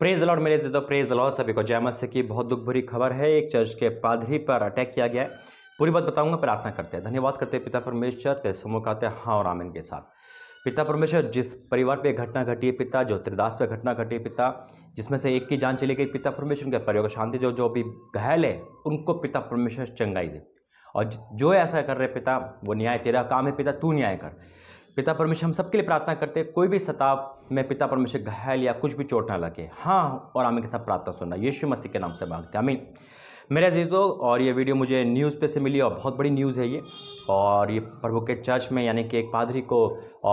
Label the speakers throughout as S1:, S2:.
S1: praise Lord मेरे तो praise Lord सभी को जयमत से की बहुत दुख भरी खबर है एक चर्च के पादरी पर अटैक किया गया है पूरी बात बताऊंगा प्रार्थना करते हैं धन्यवाद करते हैं पिता परमेश्वर के समूह का आते हैं हाँ और आमिन के साथ पिता परमेश्वर जिस परिवार पे घटना घटी है पिता जो त्रिदास पे घटना घटी है पिता जिसमें से एक की जान चली गई पिता परमेश्वर उनके परिवार को शांति जो जो भी घायल है उनको पिता परमेश्वर चंगाई दे और जो ऐसा कर रहे पिता वो न्याय तेरा काम है पिता तू न्याय कर पिता परमेश्वर हम सबके लिए प्रार्थना करते हैं कोई भी सताव में पिता परमेश्वर घायल या कुछ भी चोट ना लगे हाँ और आमिर के साथ प्रार्थना सुनना यीशु मसीह के नाम से मांगते आमीन मेरा जी तो और ये वीडियो मुझे न्यूज़ पे से मिली और बहुत बड़ी न्यूज़ है ये और ये प्रभु के चर्च में यानी कि एक पादरी को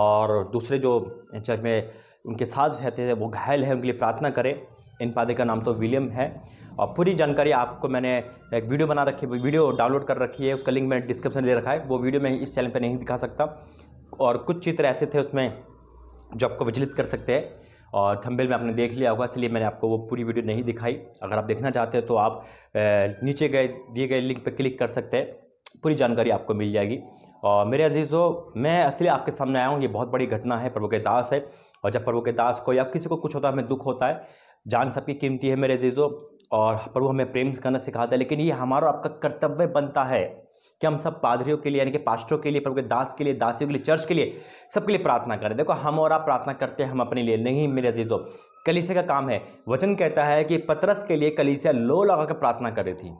S1: और दूसरे जो चर्च में उनके साथ रहते थे वो घायल है उनके लिए प्रार्थना करें इन पादरी का नाम तो विलियम है और पूरी जानकारी आपको मैंने एक वीडियो बना रखी है वीडियो डाउनलोड कर रखी है उसका लिंक मैंने डिस्क्रिप्शन दे रखा है वो वीडियो मैं इस चैनल पर नहीं दिखा सकता और कुछ चित्र ऐसे थे उसमें जो आपको विचलित कर सकते हैं और थंबेल में आपने देख लिया होगा इसलिए मैंने आपको वो पूरी वीडियो नहीं दिखाई अगर आप देखना चाहते हैं तो आप नीचे गए दिए गए लिंक पर क्लिक कर सकते हैं पूरी जानकारी आपको मिल जाएगी और मेरे अजीजों मैं असली आपके सामने आया हूँ ये बहुत बड़ी घटना है प्रभु के दास है और जब प्रभु के दास को या किसी को कुछ होता है हमें दुख होता है जान सबकी कीमती है मेरे अजीज़ों और प्रभु हमें प्रेम करना सिखाता है लेकिन ये हमारा आपका कर्तव्य बनता है कि हम सब पादरियों के लिए यानी कि पास्टरों के लिए प्रभु के दास के लिए दासियों के लिए चर्च के लिए सबके लिए प्रार्थना करें देखो हम और आप प्रार्थना करते हैं हम अपने लिए नहीं मेरे अजीज तो कलिसे का काम है वचन कहता है कि पतरस के लिए कलिसिया लो लगा कर प्रार्थना करी थी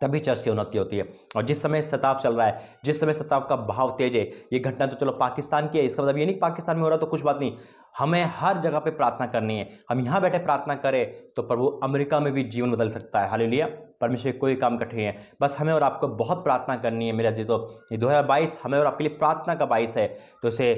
S1: तभी चर्च की उन्नति होती है और जिस समय सताव चल रहा है जिस समय सताव का भाव तेज है ये घटना तो चलो पाकिस्तान की है इसका मतलब ये नहीं पाकिस्तान में हो रहा तो कुछ बात नहीं हमें हर जगह पे प्रार्थना करनी है हम यहाँ बैठे प्रार्थना करें तो प्रभु अमेरिका में भी जीवन बदल सकता है हाल परमेश्वर के कोई काम कठिन है बस हमें और आपको बहुत प्रार्थना करनी है मेरा जी तो ये दो हमें और आपके लिए प्रार्थना का बाइस है तो इसे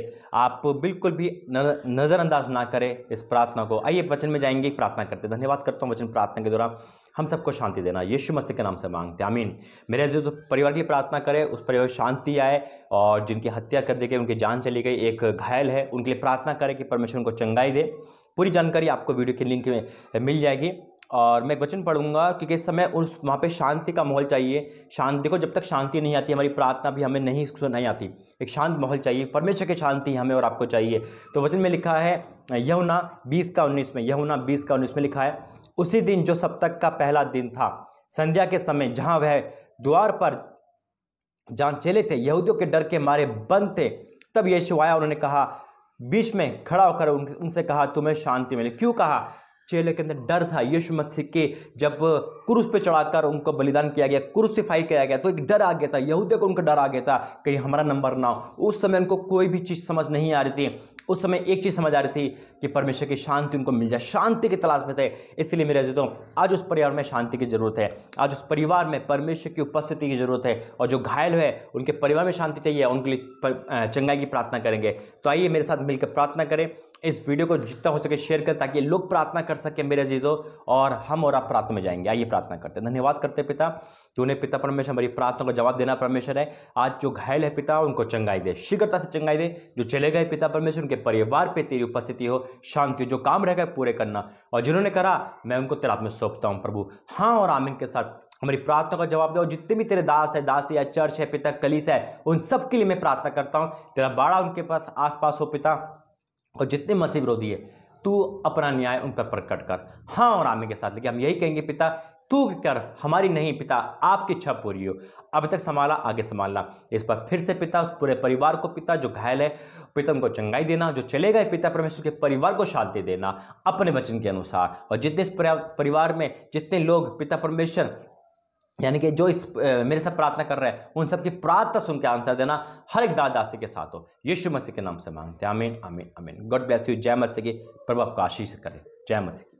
S1: आप बिल्कुल भी नज़रअंदाज ना करें इस प्रार्थना को आइए वचन में जाएंगे प्रार्थना करते धन्यवाद करता हूँ वचन प्रार्थना के दौरान हम सबको शांति देना यीशु मसीह के नाम से मांगते हैं आमीन मेरे जो तो परिवार के लिए प्रार्थना करें उस परिवार शांति आए और जिनकी हत्या कर दी गई उनकी जान चली गई एक घायल है उनके लिए प्रार्थना करें कि परमेश्वर उनको चंगाई दे पूरी जानकारी आपको वीडियो के लिंक में मिल जाएगी और मैं वचन पढ़ूंगा क्योंकि इस समय उस वहाँ पे शांति का माहौल चाहिए शांति को जब तक शांति नहीं आती हमारी प्रार्थना भी हमें नहीं सुनाई आती एक शांत माहौल चाहिए परमेश्वर की शांति हमें और आपको चाहिए तो वचन में लिखा है यहुना बीस का उन्नीस में यहुना बीस का उन्नीस में लिखा है उसी दिन जो सप्तक का पहला दिन था संध्या के समय जहाँ वह द्वार पर जहाँ चले थे यहूदियों के डर के मारे बंद थे तब यीशु आया उन्होंने कहा बीच में खड़ा होकर उनसे कहा तुम्हें शांति मिले क्यों कहा चेले के अंदर डर था यीशु मसीह के जब क्रूस पे चढ़ाकर उनको बलिदान किया गया क्रूसिफाई किया गया तो एक डर आ गया था यहूदियों को उनका डर आ गया था कहीं हमारा नंबर ना हो उस समय उनको कोई भी चीज़ समझ नहीं आ रही थी उस समय एक चीज़ समझ आ रही थी कि परमेश्वर की शांति उनको मिल जाए शांति की तलाश में थे इसलिए मेरे अजीतों आज उस परिवार में शांति की ज़रूरत है आज उस परिवार में परमेश्वर की उपस्थिति की ज़रूरत है और जो घायल है उनके परिवार में शांति चाहिए उनके लिए चंगाई की प्रार्थना करेंगे तो आइए मेरे साथ मिलकर प्रार्थना करें इस वीडियो को जितना हो सके शेयर करें ताकि लोग प्रार्थना कर सकें मेरे अजीज़ों और हम और आप प्रार्थना में जाएंगे आइए प्रार्थना करते हैं धन्यवाद करते पिता जो उन्हें पिता परमेश्वर हमारी प्रार्थना का जवाब देना परमेश्वर है आज जो घायल है पिता उनको चंगाई दे शीघ्रता से चंगाई दे जो चले गए पिता परमेश्वर उनके परिवार पे तेरी उपस्थिति हो शांति जो काम रह गए पूरे करना और जिन्होंने करा मैं उनको तेरा में सौंपता हूँ प्रभु हाँ और आमिन के साथ हमारी प्रार्थना का जवाब दे और जितने भी तेरे दास है दास है चर्च है पिता कलिस है उन सब के लिए मैं प्रार्थना करता हूँ तेरा बाड़ा उनके पास आस हो पिता और जितने मसीह विरोधी है तू अपना न्याय उन पर प्रकट कर हाँ और आमिन के साथ लेकिन हम यही कहेंगे पिता तू कर हमारी नहीं पिता आपकी इच्छा पूरी हो अब तक संभाला आगे संभालना इस पर फिर से पिता उस पूरे परिवार को पिता जो घायल है पिता उनको चंगाई देना जो चले गए पिता परमेश्वर के परिवार को शांति देना अपने वचन के अनुसार और जितने इस परिवार में जितने लोग पिता परमेश्वर यानी कि जो इस मेरे साथ प्रार्थना कर रहे हैं उन सबकी प्रार्थना सुन के आंसर देना हर एक दादासी दासी के साथ हो यीशु मसीह के नाम से मांगते हैं आमीन आमीन आमीन गॉड ब्लेस यू जय मसीह की प्रभु आपका आशीष करें जय मसीह